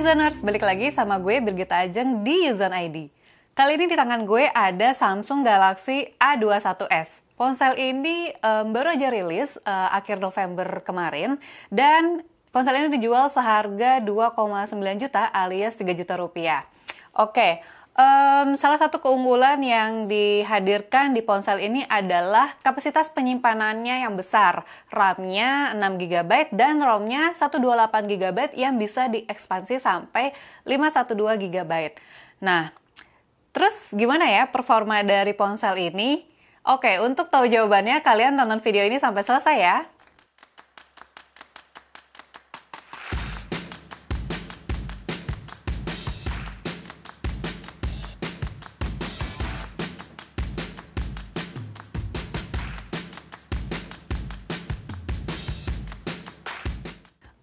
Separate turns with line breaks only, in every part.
Yuzoners, balik lagi sama gue Birgit Ajeng di Yuzon ID. Kali ini di tangan gue ada Samsung Galaxy A21s. Ponsel ini um, baru aja rilis uh, akhir November kemarin dan ponsel ini dijual seharga 2,9 juta alias 3 juta rupiah. Oke, okay. Um, salah satu keunggulan yang dihadirkan di ponsel ini adalah kapasitas penyimpanannya yang besar. RAM-nya 6 GB dan ROM-nya 128 GB yang bisa diekspansi sampai 512 GB. Nah, terus gimana ya performa dari ponsel ini? Oke, untuk tahu jawabannya kalian tonton video ini sampai selesai ya.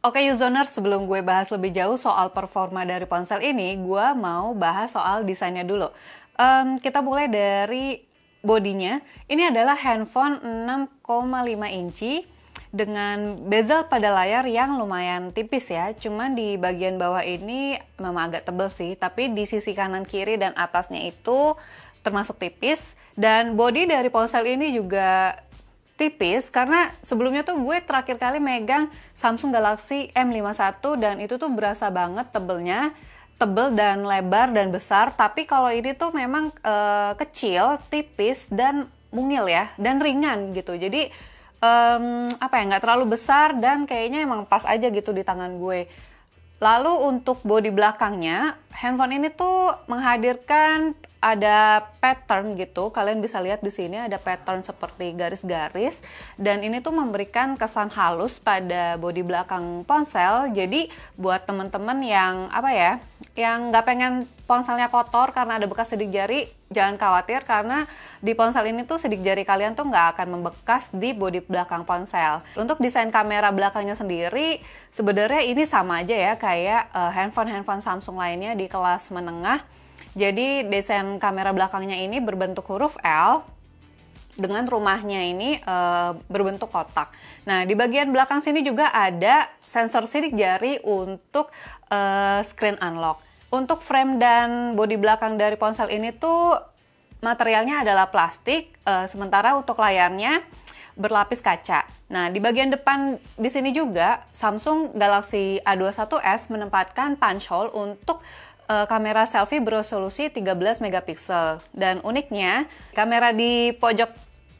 Oke okay, Uzoners, sebelum gue bahas lebih jauh soal performa dari ponsel ini, gue mau bahas soal desainnya dulu. Um, kita mulai dari bodinya. Ini adalah handphone 6,5 inci dengan bezel pada layar yang lumayan tipis ya. Cuman di bagian bawah ini memang agak tebel sih, tapi di sisi kanan kiri dan atasnya itu termasuk tipis dan body dari ponsel ini juga tipis karena sebelumnya tuh gue terakhir kali megang Samsung Galaxy M51 dan itu tuh berasa banget tebelnya tebel dan lebar dan besar tapi kalau ini tuh memang e, kecil tipis dan mungil ya dan ringan gitu jadi um, apa ya nggak terlalu besar dan kayaknya emang pas aja gitu di tangan gue lalu untuk body belakangnya handphone ini tuh menghadirkan ada pattern gitu. Kalian bisa lihat di sini ada pattern seperti garis-garis dan ini tuh memberikan kesan halus pada bodi belakang ponsel. Jadi buat temen-temen yang apa ya, yang nggak pengen ponselnya kotor karena ada bekas sidik jari, jangan khawatir karena di ponsel ini tuh sidik jari kalian tuh nggak akan membekas di bodi belakang ponsel. Untuk desain kamera belakangnya sendiri, sebenarnya ini sama aja ya kayak eh, handphone-handphone uh, Samsung lainnya di kelas menengah jadi desain kamera belakangnya ini berbentuk huruf L dengan rumahnya ini e, berbentuk kotak. Nah, di bagian belakang sini juga ada sensor sidik jari untuk e, screen unlock. Untuk frame dan bodi belakang dari ponsel ini tuh materialnya adalah plastik, e, sementara untuk layarnya berlapis kaca. Nah, di bagian depan di sini juga Samsung Galaxy A21s menempatkan punch hole untuk Eh, kamera selfie beresolusi 13 megapiksel dan uniknya kamera di pojok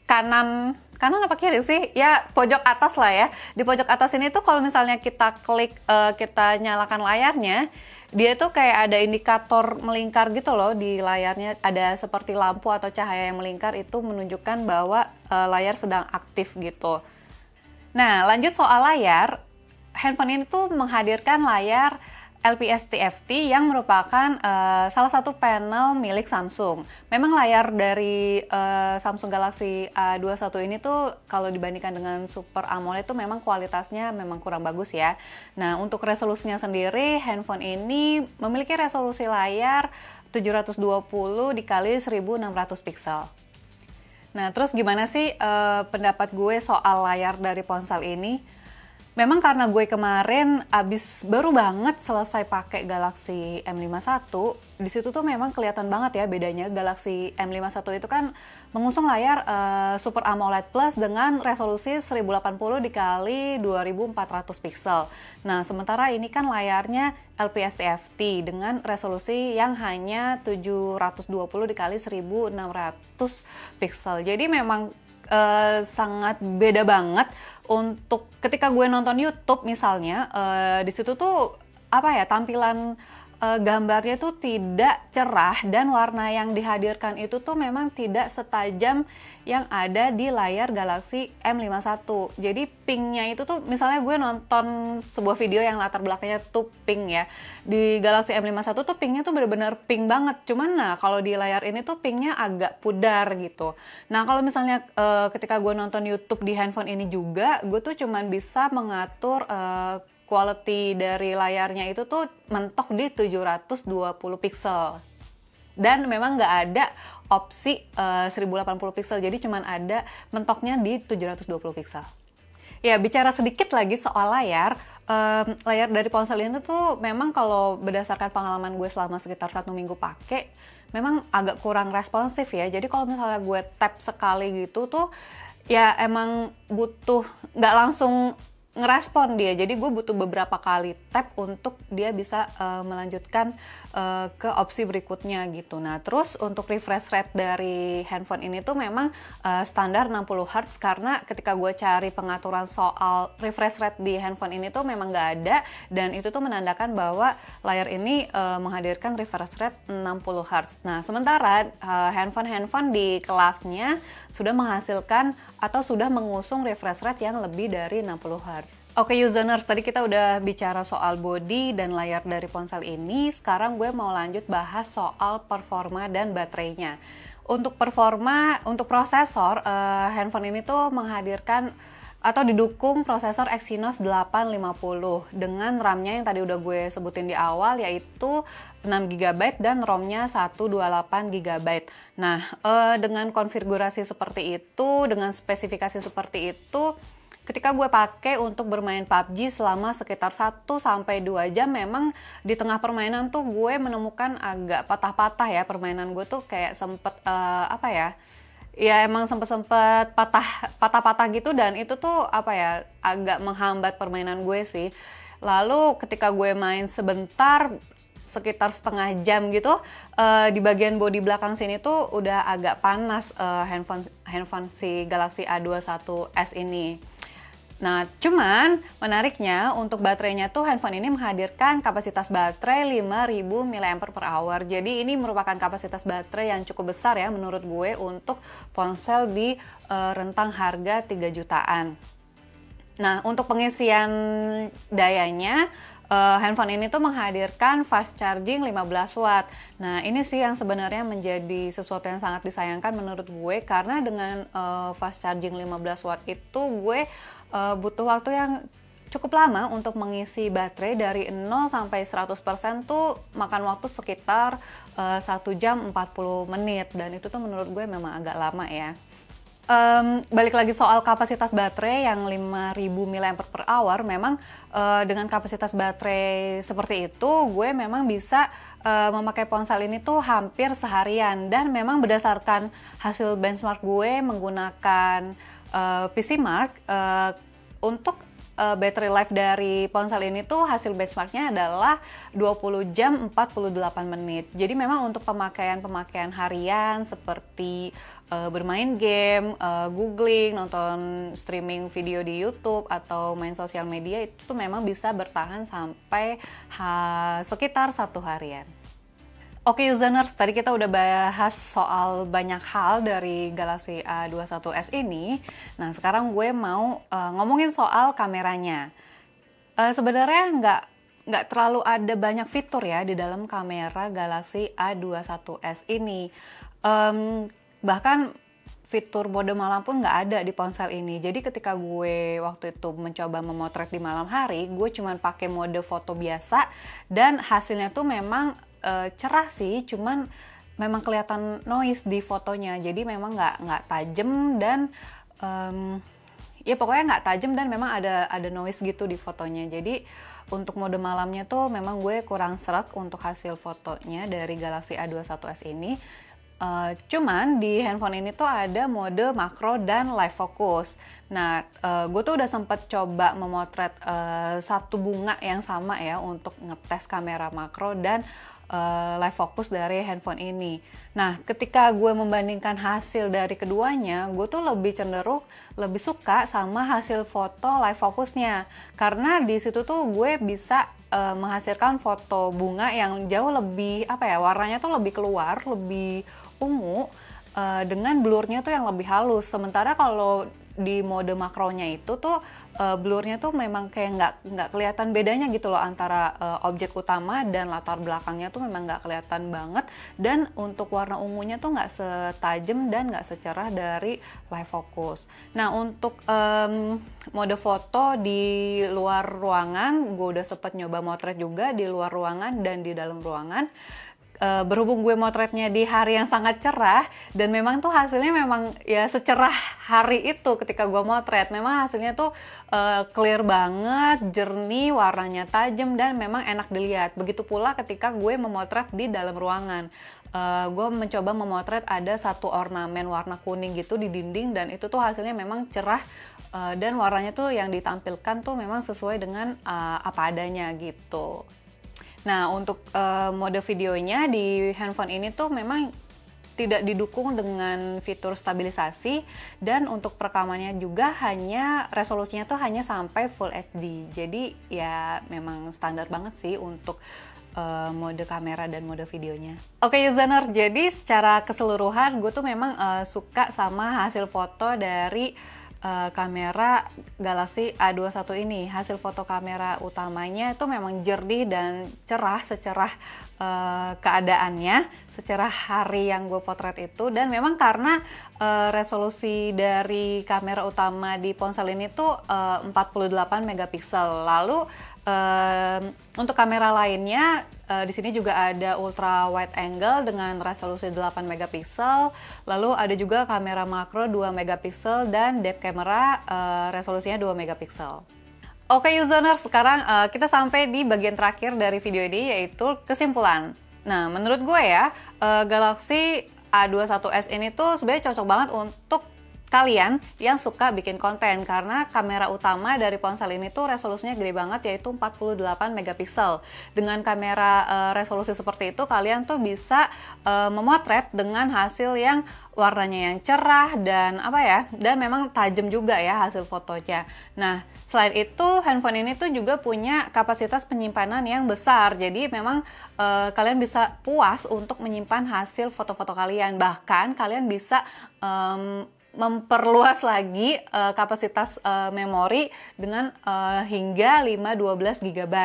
kanan kanan apa kiri sih? Ya pojok atas lah ya. Di pojok atas ini tuh kalau misalnya kita klik uh, kita nyalakan layarnya, dia tuh kayak ada indikator melingkar gitu loh di layarnya. Ada seperti lampu atau cahaya yang melingkar itu menunjukkan bahwa uh, layar sedang aktif gitu. Nah, lanjut soal layar, handphone ini tuh menghadirkan layar LPS TFT yang merupakan uh, salah satu panel milik Samsung. Memang layar dari uh, Samsung Galaxy A21 ini tuh kalau dibandingkan dengan Super AMOLED tuh memang kualitasnya memang kurang bagus ya. Nah, untuk resolusinya sendiri handphone ini memiliki resolusi layar 720 dikali 1600 pixel. Nah, terus gimana sih uh, pendapat gue soal layar dari ponsel ini? memang karena gue kemarin abis baru banget selesai pakai Galaxy M51, di situ tuh memang kelihatan banget ya bedanya Galaxy M51 itu kan mengusung layar uh, Super AMOLED Plus dengan resolusi 1080 dikali 2400 pixel. Nah, sementara ini kan layarnya LPS TFT dengan resolusi yang hanya 720 dikali 1600 pixel. Jadi memang uh, sangat beda banget untuk ketika gue nonton YouTube misalnya uh, di situ tuh apa ya tampilan uh, gambarnya tuh tidak cerah dan warna yang dihadirkan itu tuh memang tidak setajam yang ada di layar Galaxy M51. Jadi pinknya itu tuh misalnya gue nonton sebuah video yang latar belakangnya tuh pink ya. Di Galaxy M51 tuh pinknya tuh bener-bener pink banget. Cuman nah kalau di layar ini tuh pinknya agak pudar gitu. Nah kalau misalnya uh, ketika gue nonton YouTube di handphone ini juga, gue tuh cuman bisa mengatur uh, quality dari layarnya itu tuh mentok di 720 pixel dan memang nggak ada opsi eh, uh, 1080 pixel jadi cuman ada mentoknya di 720 pixel ya bicara sedikit lagi soal layar um, layar dari ponsel ini tuh memang kalau berdasarkan pengalaman gue selama sekitar satu minggu pakai memang agak kurang responsif ya jadi kalau misalnya gue tap sekali gitu tuh ya emang butuh nggak langsung ngerespon dia jadi gue butuh beberapa kali tap untuk dia bisa uh, melanjutkan uh, ke opsi berikutnya gitu nah terus untuk refresh rate dari handphone ini tuh memang uh, standar 60 Hz karena ketika gue cari pengaturan soal refresh rate di handphone ini tuh memang nggak ada dan itu tuh menandakan bahwa layar ini uh, menghadirkan refresh rate 60 Hz nah sementara handphone-handphone di kelasnya sudah menghasilkan atau sudah mengusung refresh rate yang lebih dari 60 Hz Oke okay, Uzoners, tadi kita udah bicara soal body dan layar dari ponsel ini. Sekarang gue mau lanjut bahas soal performa dan baterainya. Untuk performa, untuk prosesor, uh, handphone ini tuh menghadirkan atau didukung prosesor Exynos 850 dengan RAM-nya yang tadi udah gue sebutin di awal yaitu 6 GB dan ROM-nya 128 GB. Nah, uh, dengan konfigurasi seperti itu, dengan spesifikasi seperti itu, ketika gue pakai untuk bermain PUBG selama sekitar 1 sampai 2 jam memang di tengah permainan tuh gue menemukan agak patah-patah ya permainan gue tuh kayak sempet uh, apa ya ya emang sempet-sempet patah patah-patah gitu dan itu tuh apa ya agak menghambat permainan gue sih lalu ketika gue main sebentar sekitar setengah jam gitu uh, di bagian bodi belakang sini tuh udah agak panas uh, handphone handphone si Galaxy A21s ini Nah, cuman menariknya untuk baterainya tuh handphone ini menghadirkan kapasitas baterai 5000 mAh per hour. Jadi ini merupakan kapasitas baterai yang cukup besar ya menurut gue untuk ponsel di uh, rentang harga 3 jutaan. Nah, untuk pengisian dayanya uh, handphone ini tuh menghadirkan fast charging 15 watt. Nah, ini sih yang sebenarnya menjadi sesuatu yang sangat disayangkan menurut gue karena dengan uh, fast charging 15 watt itu gue uh, butuh waktu yang cukup lama untuk mengisi baterai dari 0 sampai 100% tuh makan waktu sekitar uh, eh, 1 jam 40 menit dan itu tuh menurut gue memang agak lama ya. Um, balik lagi soal kapasitas baterai yang 5000 mAh per hour memang uh, dengan kapasitas baterai seperti itu gue memang bisa uh, memakai ponsel ini tuh hampir seharian dan memang berdasarkan hasil benchmark gue menggunakan Eh, PC Mark uh, untuk uh, battery life dari ponsel ini tuh hasil benchmarknya adalah 20 jam 48 menit. Jadi memang untuk pemakaian-pemakaian harian seperti uh, bermain game, uh, googling, nonton streaming video di YouTube atau main sosial media itu tuh memang bisa bertahan sampai sekitar satu harian. Oke Yusaners, tadi kita udah bahas soal banyak hal dari Galaxy A21s ini. Nah sekarang gue mau uh, ngomongin soal kameranya. Uh, Sebenarnya nggak nggak terlalu ada banyak fitur ya di dalam kamera Galaxy A21s ini. Um, bahkan fitur mode malam pun nggak ada di ponsel ini. Jadi ketika gue waktu itu mencoba memotret di malam hari, gue cuman pakai mode foto biasa dan hasilnya tuh memang Eh, cerah sih cuman memang kelihatan noise di fotonya jadi memang nggak nggak tajam dan um, ya pokoknya nggak tajem dan memang ada ada noise gitu di fotonya jadi untuk mode malamnya tuh memang gue kurang serak untuk hasil fotonya dari Galaxy A21s ini Uh, cuman di handphone ini tuh ada mode makro dan live focus. Nah, uh, gue tuh udah sempet coba memotret uh, satu bunga yang sama ya untuk ngetes kamera makro dan uh, live focus dari handphone ini. Nah, ketika gue membandingkan hasil dari keduanya, gue tuh lebih cenderung lebih suka sama hasil foto live fokusnya karena di situ tuh gue bisa uh, menghasilkan foto bunga yang jauh lebih apa ya warnanya tuh lebih keluar, lebih ungu eh, dengan blurnya tuh yang lebih halus. Sementara kalau di mode makronya itu tuh uh, blurnya tuh memang kayak nggak nggak kelihatan bedanya gitu loh antara uh, objek utama dan latar belakangnya tuh memang nggak kelihatan banget dan untuk warna ungunya tuh nggak setajam dan nggak secerah dari live focus. Nah untuk um, mode foto di luar ruangan, gue udah sempet nyoba motret juga di luar ruangan dan di dalam ruangan uh, berhubung gue motretnya di hari yang sangat cerah dan memang tuh hasilnya memang ya secerah hari itu ketika gue motret memang hasilnya tuh uh, clear banget jernih warnanya tajam dan memang enak dilihat begitu pula ketika gue memotret di dalam ruangan uh, gue mencoba memotret ada satu ornamen warna kuning gitu di dinding dan itu tuh hasilnya memang cerah uh, dan warnanya tuh yang ditampilkan tuh memang sesuai dengan uh, apa adanya gitu Nah, untuk uh, mode videonya di handphone ini tuh memang tidak didukung dengan fitur stabilisasi dan untuk perekamannya juga hanya resolusinya tuh hanya sampai full HD. Jadi ya memang standar banget sih untuk eh, mode kamera dan mode videonya. Oke okay, Yuzaner, jadi secara keseluruhan gue tuh memang uh, suka sama hasil foto dari uh, kamera Galaxy A21 ini. Hasil foto kamera utamanya itu memang jernih dan cerah secerah uh, keadaannya, secara hari yang gue potret itu dan memang karena uh, resolusi dari kamera utama di ponsel ini tuh uh, 48 megapiksel. Lalu untuk kamera lainnya uh, di sini juga ada ultra wide angle dengan resolusi 8 megapiksel, lalu ada juga kamera makro 2 megapiksel dan depth camera uh, resolusinya 2 megapiksel. Oke okay, user sekarang uh, kita sampai di bagian terakhir dari video ini yaitu kesimpulan. Nah, menurut gue ya, uh, Galaxy A21s ini tuh sebenarnya cocok banget untuk kalian yang suka bikin konten karena kamera utama dari ponsel ini tuh resolusinya gede banget yaitu 48 megapiksel. Dengan kamera uh, resolusi seperti itu kalian tuh bisa uh, memotret dengan hasil yang warnanya yang cerah dan apa ya dan memang tajam juga ya hasil fotonya. Nah, selain itu handphone ini tuh juga punya kapasitas penyimpanan yang besar. Jadi memang uh, kalian bisa puas untuk menyimpan hasil foto-foto kalian. Bahkan kalian bisa um, memperluas lagi uh, kapasitas uh, memori dengan uh, hingga 512 GB.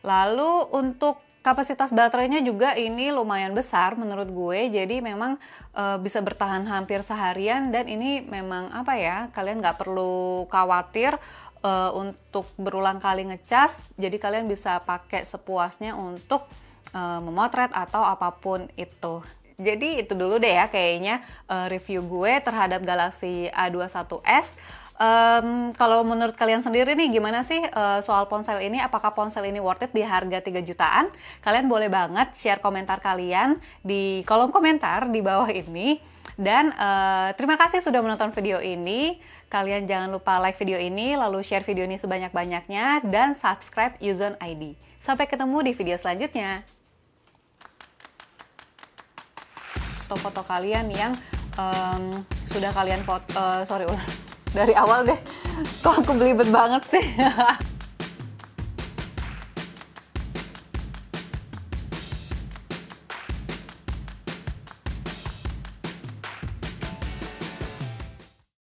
Lalu untuk kapasitas baterainya juga ini lumayan besar menurut gue jadi memang uh, bisa bertahan hampir seharian dan ini memang apa ya kalian nggak perlu khawatir uh, untuk berulang kali ngecas jadi kalian bisa pakai sepuasnya untuk memotret atau apapun itu jadi itu dulu deh ya kayaknya uh, review gue terhadap Galaxy A21s. Um, kalau menurut kalian sendiri nih gimana sih uh, soal ponsel ini? Apakah ponsel ini worth it di harga 3 jutaan? Kalian boleh banget share komentar kalian di kolom komentar di bawah ini. Dan uh, terima kasih sudah menonton video ini. Kalian jangan lupa like video ini, lalu share video ini sebanyak-banyaknya, dan subscribe Uzon ID. Sampai ketemu di video selanjutnya. foto-foto kalian yang um, sudah kalian foto, uh, eh, sorry ulang dari awal deh, kok aku belibet banget sih.